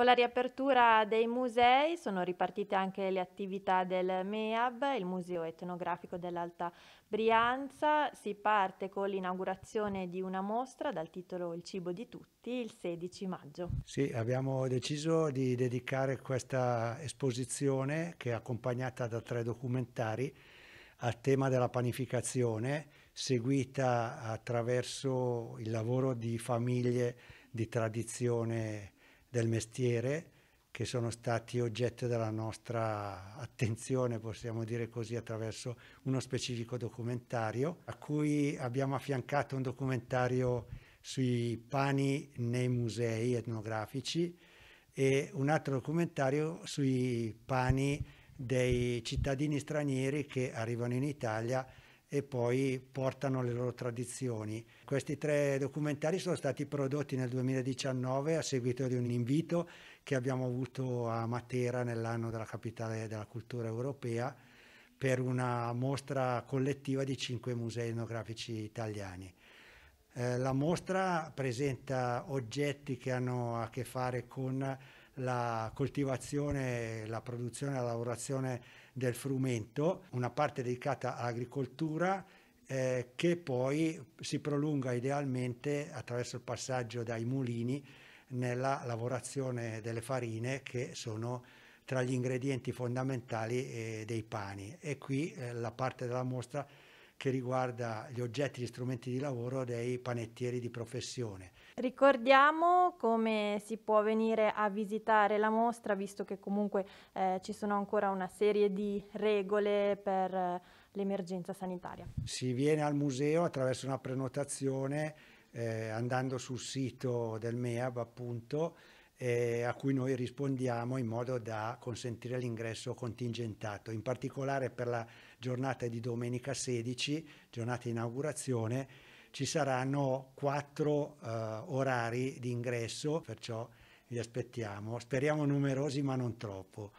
Con la riapertura dei musei sono ripartite anche le attività del MEAB, il Museo Etnografico dell'Alta Brianza. Si parte con l'inaugurazione di una mostra dal titolo Il cibo di tutti il 16 maggio. Sì, abbiamo deciso di dedicare questa esposizione che è accompagnata da tre documentari al tema della panificazione seguita attraverso il lavoro di famiglie di tradizione del mestiere che sono stati oggetto della nostra attenzione, possiamo dire così, attraverso uno specifico documentario, a cui abbiamo affiancato un documentario sui pani nei musei etnografici e un altro documentario sui pani dei cittadini stranieri che arrivano in Italia e poi portano le loro tradizioni. Questi tre documentari sono stati prodotti nel 2019 a seguito di un invito che abbiamo avuto a Matera nell'anno della capitale della cultura europea per una mostra collettiva di cinque musei etnografici italiani. Eh, la mostra presenta oggetti che hanno a che fare con la coltivazione, la produzione e la lavorazione del frumento, una parte dedicata all'agricoltura eh, che poi si prolunga idealmente attraverso il passaggio dai mulini nella lavorazione delle farine che sono tra gli ingredienti fondamentali eh, dei pani. E qui eh, la parte della mostra che riguarda gli oggetti e gli strumenti di lavoro dei panettieri di professione. Ricordiamo come si può venire a visitare la mostra, visto che comunque eh, ci sono ancora una serie di regole per eh, l'emergenza sanitaria. Si viene al museo attraverso una prenotazione eh, andando sul sito del MEAB appunto eh, a cui noi rispondiamo in modo da consentire l'ingresso contingentato, in particolare per la giornata di domenica 16, giornata di inaugurazione, ci saranno quattro eh, orari di ingresso, perciò vi aspettiamo, speriamo numerosi ma non troppo.